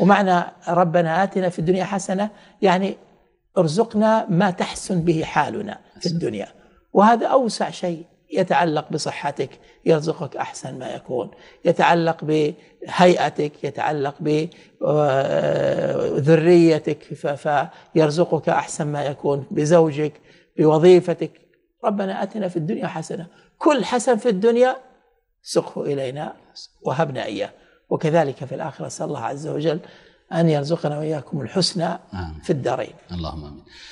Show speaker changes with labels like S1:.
S1: ومعنى ربنا آتنا في الدنيا حسنة يعني ارزقنا ما تحسن به حالنا في الدنيا وهذا أوسع شيء يتعلق بصحتك يرزقك أحسن ما يكون يتعلق بهيئتك يتعلق بذريتك آه، فيرزقك أحسن ما يكون بزوجك بوظيفتك ربنا أتنا في الدنيا حسنة كل حسن في الدنيا سقه إلينا وهبنا إياه وكذلك في الآخرة أسأل الله عز وجل أن يرزقنا وإياكم الحسنى في الدارين اللهم آمين